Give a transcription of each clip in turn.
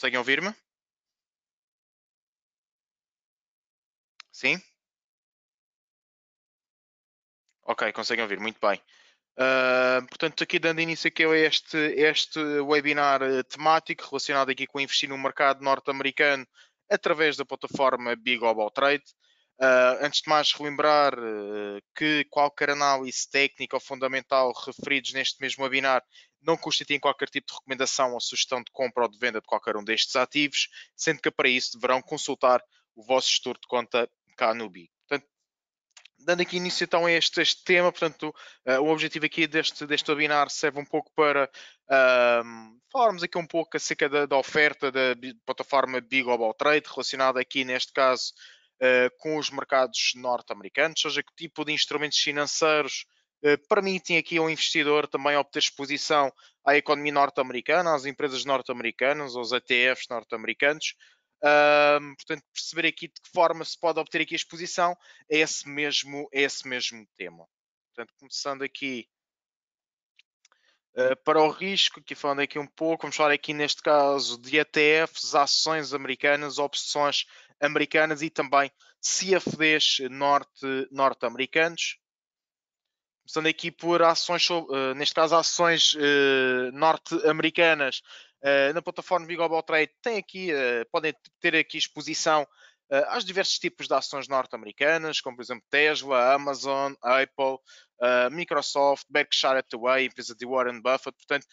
Conseguem ouvir-me? Sim? Ok, conseguem ouvir, muito bem. Uh, portanto, aqui dando início aqui a este, este webinar eh, temático relacionado aqui com investir no mercado norte-americano através da plataforma Big Global Trade. Uh, antes de mais, relembrar uh, que qualquer análise técnica ou fundamental referidos neste mesmo webinar não constituem qualquer tipo de recomendação ou sugestão de compra ou de venda de qualquer um destes ativos, sendo que para isso deverão consultar o vosso gestor de conta Canubi. Portanto, dando aqui início então a este, este tema, portanto, uh, o objetivo aqui deste, deste webinar serve um pouco para falarmos aqui um pouco acerca da, da oferta da plataforma Big Global Trade, relacionada aqui neste caso eh, com os mercados norte-americanos, seja que tipo de instrumentos financeiros eh, permitem aqui ao investidor também obter exposição à economia norte-americana, às empresas norte-americanas, aos ETFs norte-americanos. Um, portanto, perceber aqui de que forma se pode obter aqui a exposição é esse mesmo, é esse mesmo tema. Portanto, começando aqui uh, para o risco, aqui falando aqui um pouco, vamos falar aqui neste caso de ETFs, ações americanas, opções americanas e também CFDs norte, norte-americanos. Começando aqui por ações, eh, neste caso, ações eh, norte-americanas. Eh, na plataforma Bigobal Trade tem aqui, podem ter aqui exposição aos diversos tipos de ações norte-americanas, como por exemplo Tesla, Amazon, Apple, Microsoft, Berkshire Hathaway, empresa de Warren Buffett, portanto,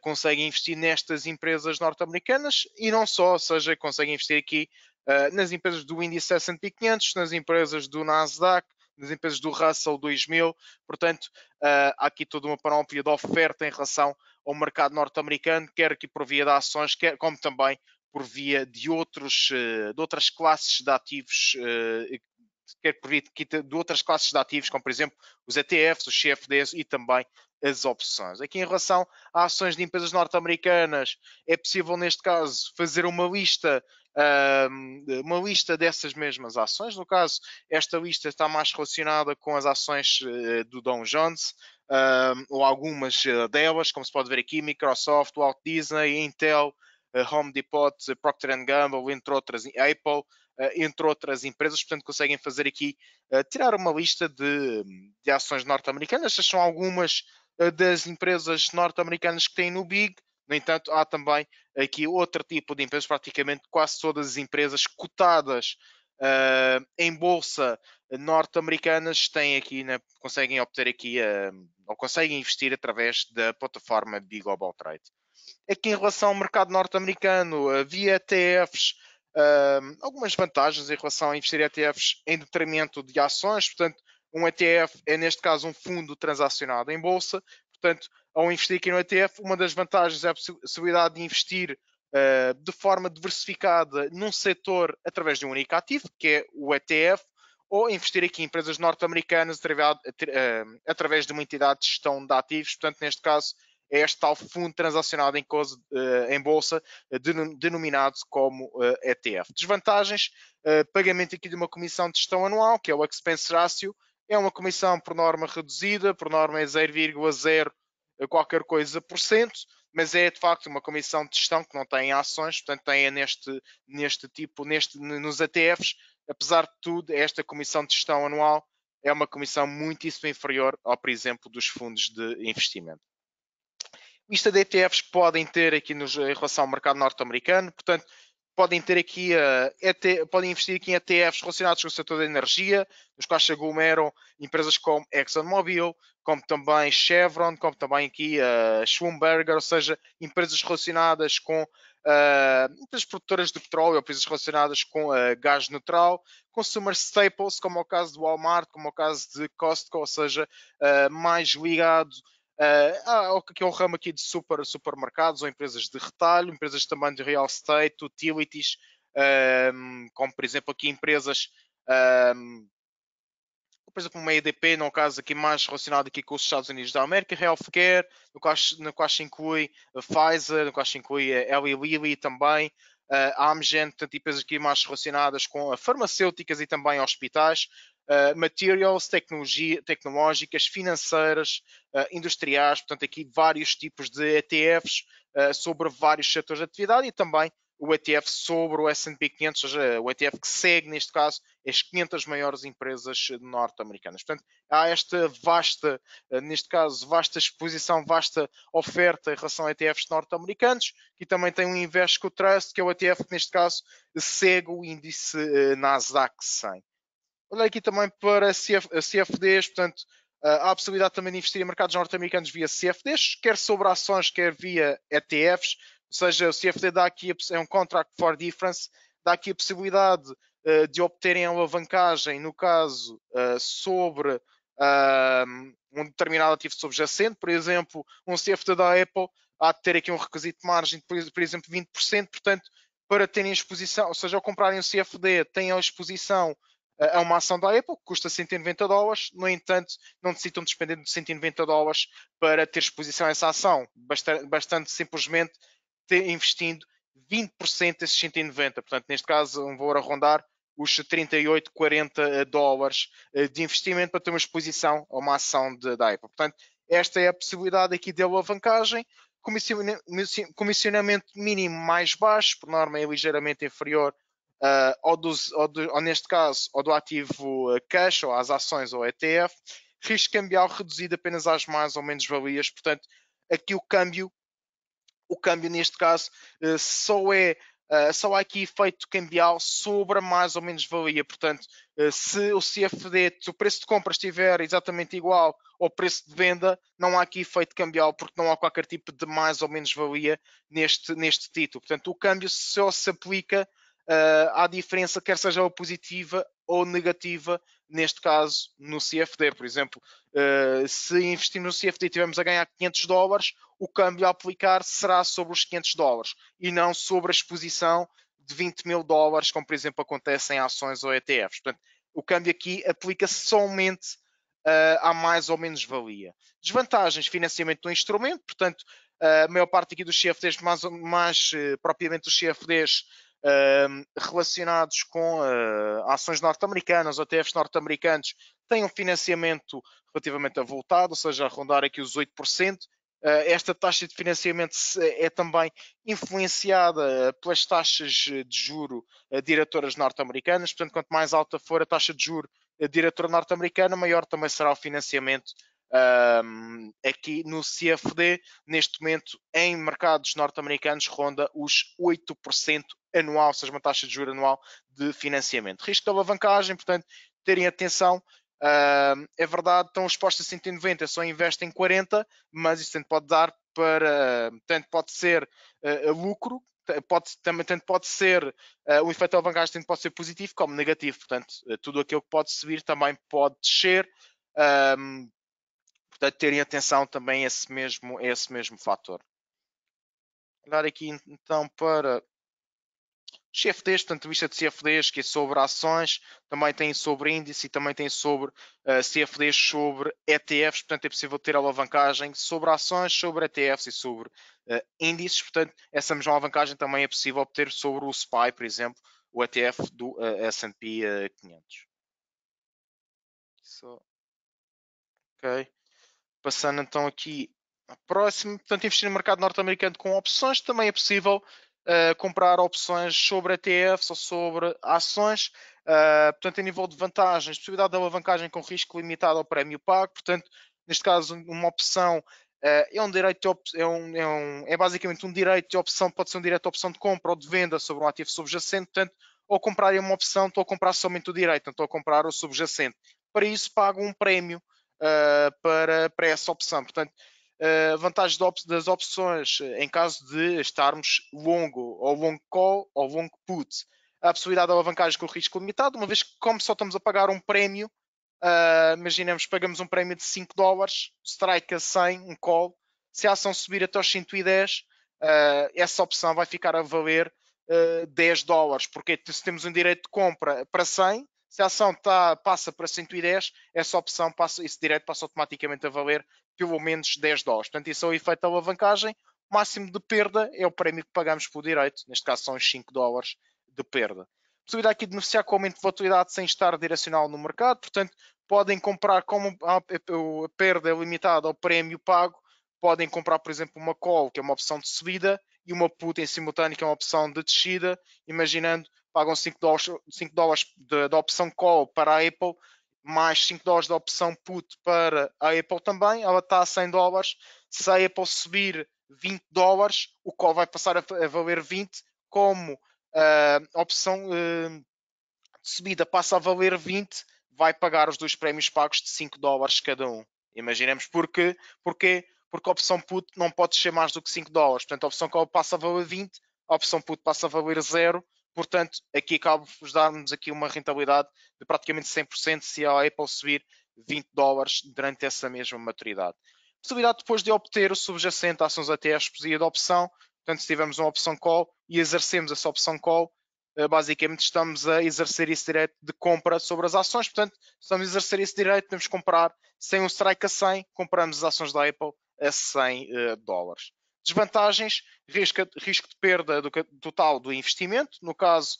conseguem investir nestas empresas norte-americanas e não só, ou seja, conseguem investir aqui ah, nas empresas do índice S&P 500, nas empresas do Nasdaq, nas empresas do Russell 2000. Portanto, uh, há aqui toda uma panóplia de oferta em relação ao mercado norte-americano, quer que por via de ações, quer, como também por via de, outros, ah, de outras classes de ativos, quer por via de, de outras classes de ativos, como por exemplo os ETFs, os CFDs e também as opções. Aqui em relação a ações de empresas norte-americanas, é possível neste caso fazer uma lista uma lista dessas mesmas ações. No caso, esta lista está mais relacionada com as ações eh, do Don Jones, ou algumas eh, delas, como se pode ver aqui, Microsoft, Walt Disney, Intel, eh, Home Depot, Procter Gamble, entre outras, Apple, entre outras empresas, portanto conseguem fazer aqui, tirar uma lista de, de ações norte-americanas, estas são algumas das empresas norte-americanas que têm no BIG, no entanto, há também aqui outro tipo de empresas, praticamente quase todas as empresas cotadas uh, em bolsa norte-americanas têm aqui, né, conseguem obter aqui, uh, ou conseguem investir através da plataforma Big Global Trade. Aqui em relação ao mercado norte-americano, havia ah, via ETFs, algumas vantagens em relação a investir em ETFs em detrimento de ações, portanto, um ETF é neste caso um fundo transacionado em bolsa, portanto, ao investir aqui no ETF, uma das vantagens é a possibilidade de investir uh, de forma diversificada num setor através de um único ativo, que é o ETF, ou investir aqui em empresas norte-americanas eh, através, de uma entidade de gestão de ativos. Portanto, neste caso, é este tal fundo transacionado em, coisa, eh, em bolsa, denominado como ETF. Desvantagens: pagamento aqui de uma comissão de gestão anual, que é o expense ratio, é uma comissão por norma reduzida, por norma é 0,0 qualquer coisa por cento, mas é de facto uma comissão de gestão que não tem ações, portanto tem neste, neste tipo, neste, nos ETFs, apesar de tudo, esta comissão de gestão anual é uma comissão muitíssimo inferior ao, por exemplo, dos fundos de investimento. Isto de ETFs podem ter aqui nos, em relação ao mercado norte-americano, portanto, podem ter aqui uh, eh, ET, podem investir aqui em ETFs relacionados com o setor da energia, nos quais se aglomeram empresas como ExxonMobil, como também Chevron, como também aqui uh, eh, Schlumberger, ou seja, empresas relacionadas com uh, eh, empresas produtoras de petróleo, empresas relacionadas com uh, gás natural, consumer staples, como é o caso do Walmart, como é o caso de Costco, ou seja, mais ligado Uh, que é um ramo aqui de super, supermercados ou empresas de retalho, empresas também de real estate, utilities, um, ehm, como por exemplo aqui empresas, um, ehm, por exemplo uma EDP, no caso aqui mais relacionado aqui com os Estados Unidos da América, healthcare, no qual, no qual se inclui a eh, Pfizer, no qual se inclui a eh, Eli Lilly também, Amgen, portanto empresas aqui mais relacionadas com farmacêuticas e também hospitais, eh, materials, tecnologia, tecnológicas, financeiras, uh, industriais, portanto, aqui vários tipos de ETFs uh, eh, sobre vários setores de atividade e também o ETF sobre o S&P 500, ou seja, o ETF que segue, neste caso, as 500 maiores empresas norte-americanas. Portanto, há esta vasta, neste caso, vasta exposição, vasta oferta em relação a ETFs norte-americanos, e também tem um Invesco Trust, que é o ETF que, neste caso, segue o índice Nasdaq 100 olhar aqui também para CF, eh, CFDs, portanto, eh, há a possibilidade também de investir em mercados norte-americanos via CFDs, quer sobre ações, quer via ETFs, ou seja, o CFD dá aqui, é um contract for difference, dá aqui a possibilidade uh, de obterem alavancagem, no caso, uh, sobre uh, um determinado ativo subjacente, por exemplo, um CFD da Apple, há de ter aqui um requisito de margem, por exemplo, 20%, portanto, para terem exposição, ou seja, ao comprarem o CFD, têm a exposição é, é uma ação da Apple que custa 190 dólares, no entanto, não necessitam despender de 190 dólares para ter exposição a essa ação, bastante, bastante simplesmente ter investindo 20% desses 190, portanto, neste caso, um valor a rondar os 38, 40 dólares eh, de investimento para ter uma exposição a uma ação de, da Apple. Portanto, esta é a possibilidade aqui de alavancagem. Comissionamento mínimo mais baixo, por norma é ligeiramente inferior uh, ou, dos, ou, do, ou, neste caso, ou do ativo ah, cash, ou às ações, ou ETF, risco cambial reduzido apenas às mais ou menos valias. Portanto, aqui o câmbio, o câmbio neste caso, uh, só é Uh, só há aqui efeito cambial sobre a mais ou menos valia. Portanto, uh, se o CFD, se o preço de compra estiver exatamente igual ao preço de venda, não há aqui efeito cambial, porque não há qualquer tipo de mais ou menos valia neste, neste título. Portanto, o câmbio só se aplica uh, diferença, quer seja positiva ou negativa, neste caso no CFD, por exemplo. Uh, se investirmos no CFD e estivermos a ganhar 500 dólares, o câmbio a aplicar será sobre os 500 dólares e não sobre a exposição de 20 mil dólares, como por exemplo acontece em ações ou ETFs. Portanto, o câmbio aqui aplica-se somente uh, ah, à mais ou menos valia. Desvantagens, financiamento do instrumento, portanto, a maior parte aqui dos CFDs, mais, mais uh, propriamente dos CFDs, Ehm, relacionados com uh, ações norte-americanas ou ETFs norte-americanos têm um financiamento relativamente avultado, ou seja, a rondar aqui os 8%. Eh, esta taxa de financiamento é também influenciada eh, pelas taxas de juro diretoras norte-americanas, portanto, quanto mais alta for a taxa de juro diretora norte-americana, maior também será o financiamento um, aqui no CFD, neste momento em mercados norte-americanos, ronda os 8% anual, ou seja, uma taxa de juros anual de financiamento. Risco de alavancagem, portanto, terem atenção. Um, é verdade, estão expostos a 190, só investem 40, mas isso tanto pode dar para, tanto pode ser uh, lucro, pode, também tanto pode ser uh, eh, o efeito alavancagem tanto pode ser positivo como negativo. Portanto, eh, tudo aquilo que pode subir também pode descer. Um, Portanto, terem atenção também a esse mesmo, a esse mesmo fator. Andar aqui então para CFDs, portanto, vista de CFDs que é sobre ações, também tem sobre índice e também tem sobre uh, eh, CFDs sobre ETFs, portanto é possível ter alavancagem sobre ações, sobre ETFs e sobre uh, índices, portanto essa mesma alavancagem também é possível obter sobre o SPY, por exemplo, o ETF do uh, S&P 500. So, ok. Passando então aqui à próxima, portanto, investir no mercado norte-americano com opções também é possível Uh, comprar opções sobre ETFs ou sobre ações. Uh, portanto, em nível de vantagens, possibilidade de alavancagem com risco limitado ao prémio pago. Portanto, neste caso, uma opção uh, é um direito de é, um, é, um, é basicamente um direito de opção, pode ser um direito de opção de compra ou de venda sobre um ativo subjacente. Portanto, ou comprar uma opção, estou a comprar somente o direito, estou a comprar o subjacente. Para isso, pago um prémio eh, para, para essa opção. Portanto, a eh, vantagem das opções eh, em caso de estarmos longo, ou long call, ou long put, a possibilidade de alavancagem com risco limitado, uma vez que, como só estamos a pagar um prémio, uh, imaginemos pagamos um prémio de 5 dólares, strike a 100, um call, se a ação subir até os 110, uh, essa opção vai ficar a valer 10 dólares, porque se temos um direito de compra para 100, se a ação tá, passa para 110, essa opção, passa, esse direito passa automaticamente a valer pelo menos 10 dólares. Portanto, isso é o efeito da alavancagem. O máximo de perda é o prémio que pagamos pelo direito, neste caso são os 5 dólares de perda. A possibilidade aqui de beneficiar com aumento de volatilidade sem estar direcional no mercado, portanto, podem comprar como a perda é limitada ao prémio pago, podem comprar, por exemplo, uma call, que é uma opção de subida, e uma puta em simultâneo, que é uma opção de descida, imaginando pagam 5 dólares, 5 dólares da opção call para a Apple, mais 5 dólares da opção put para a Apple também, ela está a 100 dólares. Se a Apple subir 20 dólares, o call vai passar a, valer 20, como uh, a opção uh, subida passa a valer 20, vai pagar os dois prémios pagos de 5 dólares cada um. Imaginemos porquê. porque, porque a opção put não pode ser mais do que 5 dólares. Portanto, a opção call passa a valer 20, a opção put passa a valer 0 Portanto, aqui acabo-vos darmos aqui uma rentabilidade de praticamente 100% se a Apple subir 20 dólares durante essa mesma maturidade. Possibilidade depois de obter o subjacente ações até à exposia de opção. Portanto, se tivermos uma opção call e exercemos essa opção call, eh, basicamente estamos a exercer esse direito de compra sobre as ações. Portanto, estamos a exercer esse direito, temos que comprar sem um strike a 100, compramos as ações da Apple a 100 eh, dólares. Desvantagens, risco, risco de perda do total do investimento, no caso,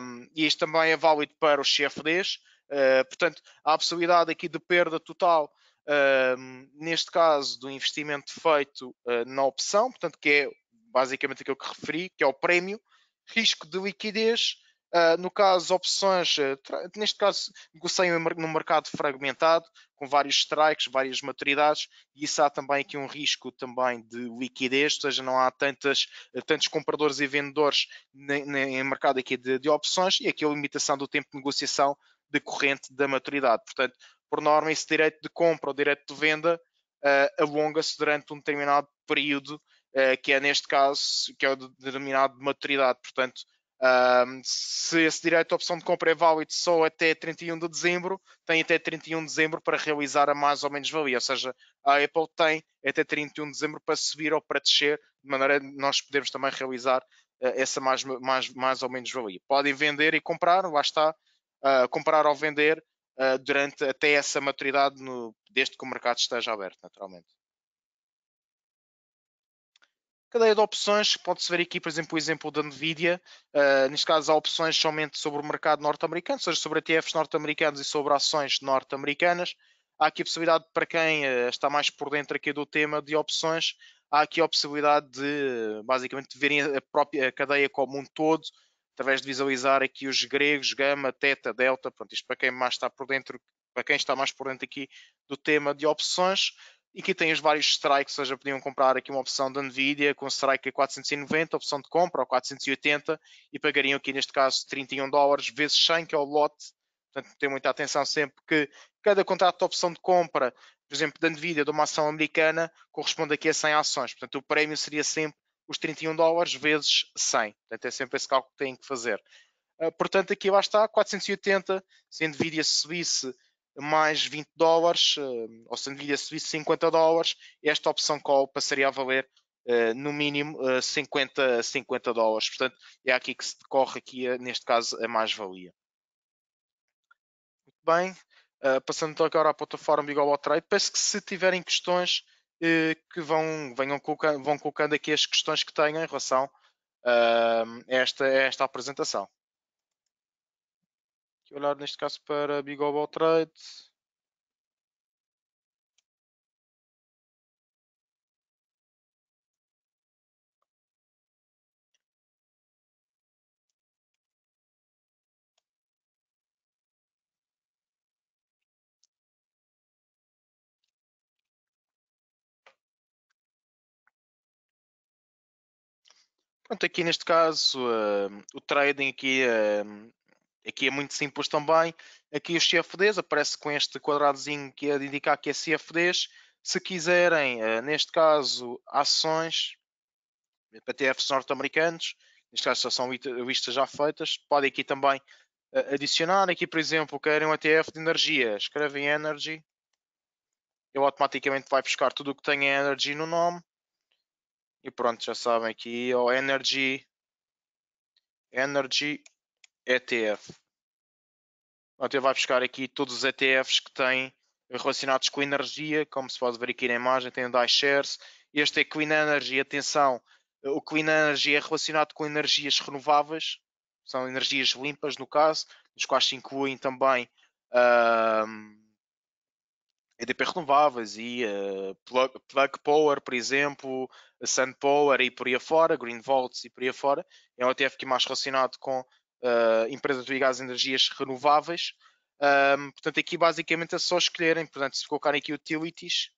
um, e isto também é válido para os CFDs, uh, eh, portanto, há a possibilidade aqui de perda total, uh, neste caso, do investimento feito uh, na opção, portanto, que é basicamente aquilo que referi, que é o prémio, risco de liquidez, ah, no caso, opções, eh, neste caso, negociei no mercado fragmentado, com vários strikes, várias maturidades, e isso há também aqui um risco também de liquidez, ou seja, não há tantas, eh, tantos compradores e vendedores em mercado aqui de, de, opções, e aqui é a limitação do tempo de negociação decorrente da maturidade. Portanto, por norma, esse direito de compra ou direito de venda uh, alonga-se durante um determinado período, uh, que é neste caso, que é o denominado de maturidade. Portanto, um, se esse direito de opção de compra é válido só até 31 de dezembro, tem até 31 de dezembro para realizar a mais ou menos valia. Ou seja, a Apple tem até 31 de dezembro para subir ou para descer, de maneira a nós podemos também realizar uh, essa mais, mais, mais ou menos valia. Podem vender e comprar, lá está, uh, comprar ou vender uh, durante até essa maturidade, no, desde que o mercado esteja aberto, naturalmente cadeia de opções, pode-se ver aqui, por exemplo, o exemplo da Nvidia, uh, neste caso há opções somente sobre o mercado norte-americano, ou seja, sobre ETFs norte-americanos e sobre ações norte-americanas. Há aqui a possibilidade, para quem uh, está mais por dentro aqui do tema de opções, há aqui a possibilidade de, basicamente, de verem a própria cadeia como um todo, através de visualizar aqui os gregos, gama, teta, delta, pronto, isto para quem mais está por dentro, para quem está mais por dentro aqui do tema de opções e que tem os vários strikes, ou seja, podiam comprar aqui uma opção da Nvidia com strike a 490, opção de compra ou 480 e pagariam aqui neste caso 31 dólares vezes 100 que é o lote. Portanto, tem muita atenção sempre que cada contrato de opção de compra, por exemplo, da Nvidia de uma ação americana corresponde aqui a 100 ações. Portanto, o prémio seria sempre os 31 dólares vezes 100. Portanto, é sempre esse cálculo que têm que fazer. Ah, portanto, aqui lá está, 480, se a Nvidia subisse mais 20 dólares, uh, ou sangria suíça 50 dólares, esta opção call passaria a valer uh, no mínimo uh, 50, 50 dólares. Portanto, é aqui que se decorre aqui, eh, neste caso, a mais-valia. Muito bem, uh, passando então agora à plataforma Bigobot Trade, peço que se tiverem questões que vão, venham colocando, vão colocando aqui as questões que tenham em relação a esta, a esta apresentação que olhar neste caso para Big Oval Trade. Pronto, aqui neste caso uh, o trading aqui uh, Aqui é muito simples também. Aqui os CFDs aparece com este quadradozinho que é de indicar que é CFDs. Se quiserem, eh, neste caso, ações, PTFs norte-americanos, neste caso são listas já feitas, podem aqui também eh, adicionar. Aqui, por exemplo, querem um ETF de energia, escrevem Energy, ele automaticamente vai buscar tudo o que tem Energy no nome. E pronto, já sabem aqui, o Energy, Energy ETF. Então, vai buscar aqui todos os ETFs que têm relacionados com energia, como se pode ver aqui na imagem, tem o DyShares. Este é Clean Energy, atenção, o Clean Energy é relacionado com energias renováveis, são energias limpas no caso, nos quais se incluem também uh, EDP renováveis e uh, plug, plug, Power, por exemplo, Sun Power e por aí afora, Green Volts e por aí afora. É um ETF que é mais relacionado com uh, eh, de ligadas e energias renováveis. Um, portanto, aqui basicamente é só escolherem, portanto, se colocarem aqui utilities,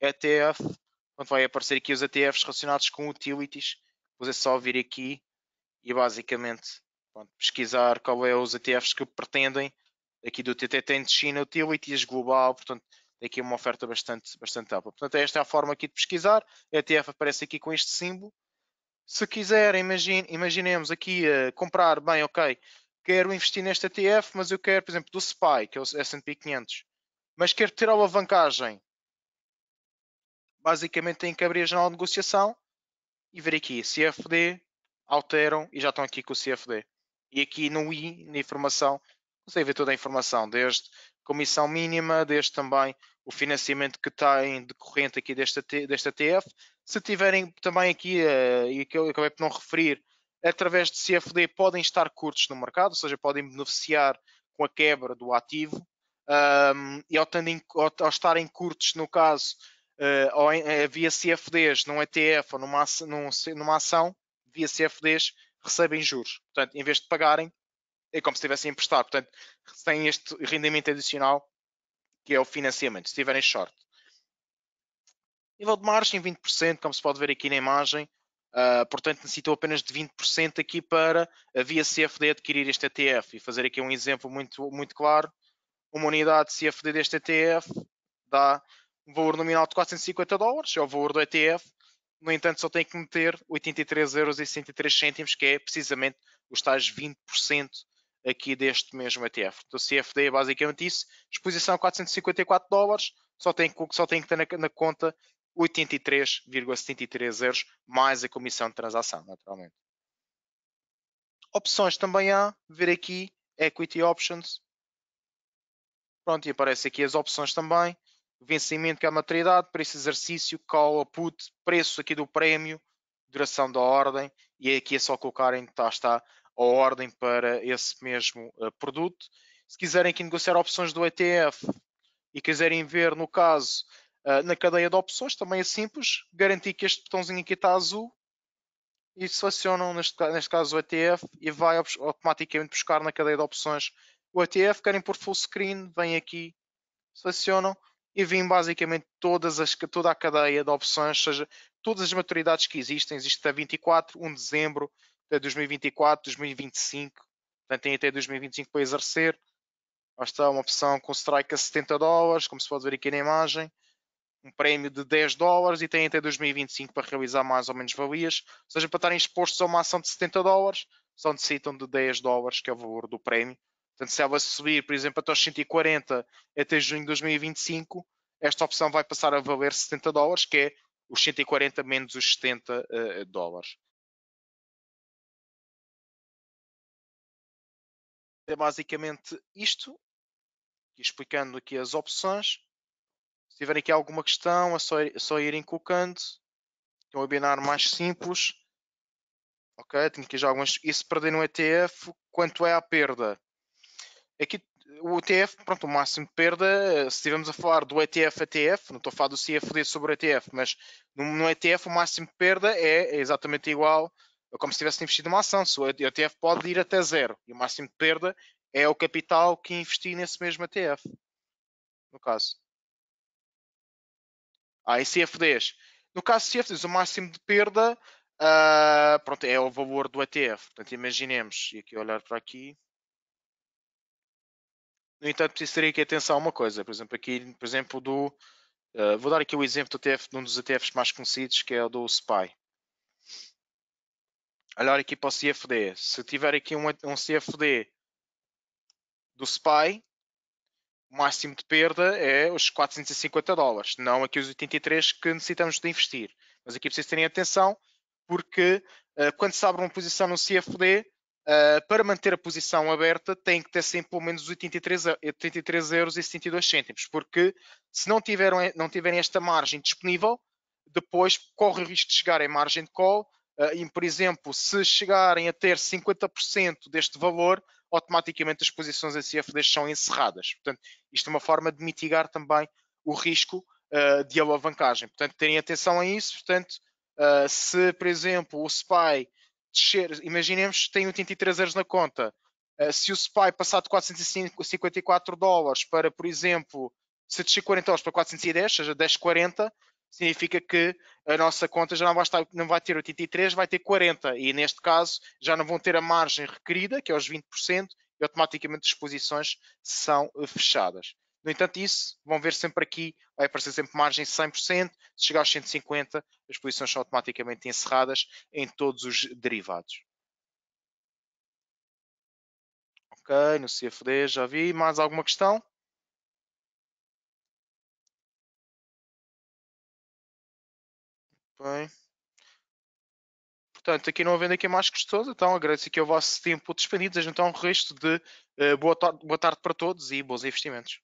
ETF, portanto, vai aparecer aqui os ETFs relacionados com utilities, depois é só vir aqui e basicamente pesquisar qual é os ETFs que pretendem, aqui do TTT de China, utilities global, portanto, tem aqui uma oferta bastante, bastante ampla. Portanto, esta é a forma aqui de pesquisar, ETF aparece aqui com este símbolo, se quiser, imagine, imaginemos aqui uh, comprar, bem, ok, quero investir neste ETF, mas eu quero, por exemplo, do SPY, que é o S&P 500, mas quero ter a alavancagem. Basicamente tem que abrir a janela de negociação e ver aqui, CFD, alteram e já estão aqui com o CFD. E aqui no I, na informação, consegue ver toda a informação, desde comissão mínima, desde também o financiamento que está em decorrente aqui desta, desta TF. Se tiverem também aqui, eh, e que eu acabei por não referir, através de CFD podem estar curtos no mercado, ou seja, podem beneficiar com a quebra do ativo. Um, e ao, tendem, ao, ao, estarem curtos, no caso, uh, eh, em, eh, via CFDs num ETF ou numa, numa ação, via CFDs recebem juros. Portanto, em vez de pagarem, é como se estivessem a emprestar. Portanto, têm este rendimento adicional que é o financiamento, se estiverem short. Nível de margem 20%, como se pode ver aqui na imagem, uh, portanto necessitou apenas de 20% aqui para a via CFD adquirir este ETF e fazer aqui um exemplo muito, muito claro. Uma unidade de CFD deste ETF dá um valor nominal de 450 dólares, é o valor do ETF, no entanto só tem que meter 83,63 euros, que é precisamente os tais 20% aqui deste mesmo ETF. O então, CFD é basicamente isso, exposição a 454 dólares, só tem, só tem que ter na, na conta 83,73 euros, mais a comissão de transação, naturalmente. Opções também há, ver aqui, Equity Options. Pronto, e aparece aqui as opções também. Vencimento que é a maturidade, preço exercício, call put, preço aqui do prémio, duração da ordem, e aqui é só colocarem, tá, está a ordem para esse mesmo eh, produto. Se quiserem aqui negociar opções do ETF e quiserem ver, no caso, eh, na cadeia de opções, também é simples, garantir que este botãozinho aqui está azul e selecionam, neste, neste caso, o ETF e vai automaticamente buscar na cadeia de opções o ETF, querem por full screen, vêm aqui, selecionam e vêm basicamente todas as, toda a cadeia de opções, seja, todas as maturidades que existem, existe até 24, 1 de dezembro, até 2024, 2025, portanto tem até 2025 para exercer. Lá está uma opção com strike a 70 dólares, como se pode ver aqui na imagem, um prémio de 10 dólares e tem até 2025 para realizar mais ou menos valias, ou seja, para estarem expostos a uma ação de 70 dólares, só necessitam de 10 dólares, que é o valor do prémio. Portanto, se ela subir, por exemplo, até os 140 até junho de 2025, esta opção vai passar a valer 70 dólares, que é os 140 menos os 70 uh, eh, dólares. é basicamente isto, explicando aqui as opções. Se tiverem aqui alguma questão, é só, é só irem colocando. Tem um webinar mais simples. Ok, tenho aqui já algumas. E se perder no ETF, quanto é a perda? Aqui o ETF, pronto, o máximo de perda, eh, se estivermos a falar do ETF ETF, não estou a falar do CFD sobre o ETF, mas no, no ETF o máximo de perda é, é exatamente igual é como se tivesse investido numa ação. o ETF pode ir até zero e o máximo de perda é o capital que investi nesse mesmo ETF. No caso. Ah, em CFDs. No caso de CFDs, o máximo de perda uh, pronto, é o valor do ETF. Portanto, imaginemos, e aqui olhar para aqui. No entanto, precisaria que atenção a uma coisa. Por exemplo, aqui, por exemplo, do. Uh, vou dar aqui o exemplo do ETF, de um dos ETFs mais conhecidos, que é o do SPY olhar aqui para o CFD, se tiver aqui um, um CFD do SPY, o máximo de perda é os 450 dólares, não aqui os 83 que necessitamos de investir. Mas aqui preciso terem atenção, porque uh, quando se abre uma posição no CFD, uh, eh, para manter a posição aberta, tem que ter sempre pelo menos os 83, euros e 72 cêntimos, porque se não tiverem, não tiverem esta margem disponível, depois corre o risco de chegar em margem de call ah, e, por exemplo, se chegarem a ter 50% deste valor, automaticamente as posições em CFDs são encerradas. Portanto, isto é uma forma de mitigar também o risco ah, de alavancagem. Portanto, terem atenção a isso. Portanto, ah, se, por exemplo, o SPY descer, imaginemos que tem 83 euros na conta, se o SPY passar de 454 dólares para, por exemplo, se descer 40 dólares para 410, ou seja, 10,40, significa que a nossa conta já não vai, estar, não vai ter 83, vai ter 40. E neste caso já não vão ter a margem requerida, que é os 20%, e automaticamente as posições são eh, fechadas. No entanto, isso vão ver sempre aqui, vai aparecer sempre margem 100%, se chegar aos 150, as posições são automaticamente encerradas em todos os derivados. Ok, no CFD já vi. Mais alguma questão? Bem. Portanto, aqui não havendo aqui mais questões, então agradeço aqui o vosso tempo despendido. Desejo então um resto de uh, boa, boa tarde para todos e bons investimentos.